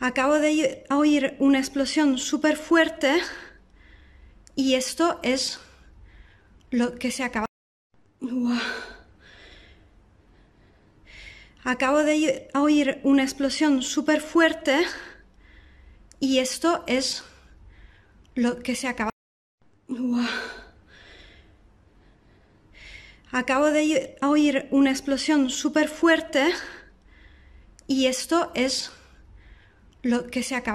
Acabo de oír una explosión súper fuerte y esto es lo que se acaba. Acabo de oír una explosión súper fuerte y esto es lo que se acaba acabo de oír una explosión súper fuerte y esto es lo que se acaba.